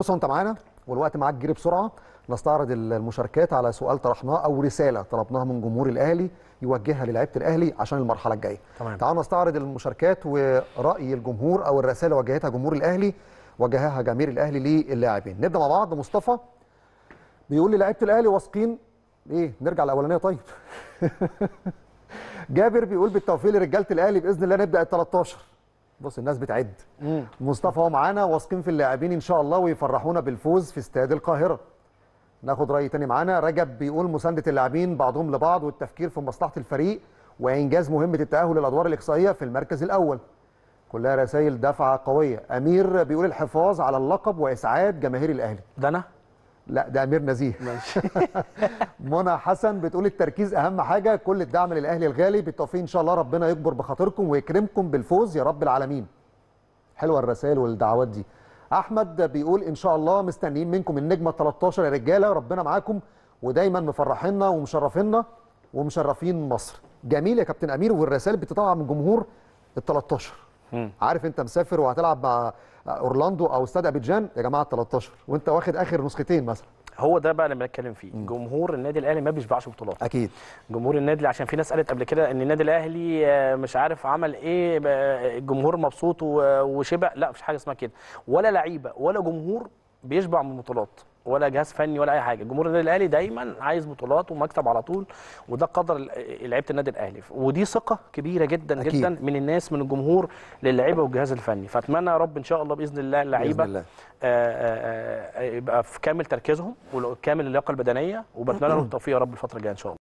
بص انت معانا والوقت معاك جري بسرعه نستعرض المشاركات على سؤال طرحناه او رساله طلبناها من جمهور الاهلي يوجهها للاعيبه الاهلي عشان المرحله الجايه تعالوا نستعرض المشاركات وراي الجمهور او الرساله وجهتها جمهور الاهلي وجهها جماهير الاهلي للاعبين نبدا مع بعض مصطفى بيقول لي لعيبه الاهلي واثقين ايه نرجع الاولانيه طيب جابر بيقول بالتوفيق لرجاله الاهلي باذن الله نبدا ال 13 بص الناس بتعد مم. مصطفى هو معانا واثقين في اللاعبين ان شاء الله ويفرحونا بالفوز في استاد القاهره ناخد راي تاني معانا رجب بيقول مسانده اللاعبين بعضهم لبعض والتفكير في مصلحه الفريق وانجاز مهمه التاهل للادوار الاقصائيه في المركز الاول كلها رسائل دفعه قويه امير بيقول الحفاظ على اللقب واسعاد جماهير الاهلي ده انا لا ده امير نزيه ماشي منى حسن بتقول التركيز اهم حاجه كل الدعم للاهلي الغالي بالتوفيق ان شاء الله ربنا يكبر بخاطركم ويكرمكم بالفوز يا رب العالمين حلوه الرسائل والدعوات دي احمد بيقول ان شاء الله مستنيين منكم النجمه 13 يا رجاله ربنا معاكم ودايما مفرحينا ومشرفينا ومشرفين مصر جميل يا كابتن امير والرسائل بتطلع من جمهور ال 13 عارف انت مسافر وهتلعب مع اورلاندو او استاد ابيجان يا جماعه 13 وانت واخد اخر نسختين مثلا هو ده بقى اللي بنتكلم فيه جمهور النادي الاهلي ما بيشبعش بطولات اكيد جمهور النادي عشان في ناس قالت قبل كده ان النادي الاهلي آه، مش عارف عمل ايه الجمهور مبسوط وشبع لا مش حاجه اسمها كده ولا لعيبه ولا جمهور بيشبع من بطولات ولا جهاز فني ولا اي حاجه جمهور النادي الاهلي دايما عايز بطولات ومكتب على طول وده قدر لعيبه النادي الاهلي ودي ثقه كبيره جدا أكيد. جدا من الناس من الجمهور للعيبه والجهاز الفني فاتمنى يا رب ان شاء الله باذن الله اللعيبه آه، آه، آه، يبقى في كامل تركيزهم وكامل اللياقه البدنيه وبتمنى لهم التوفيق يا رب الفتره الجايه ان شاء الله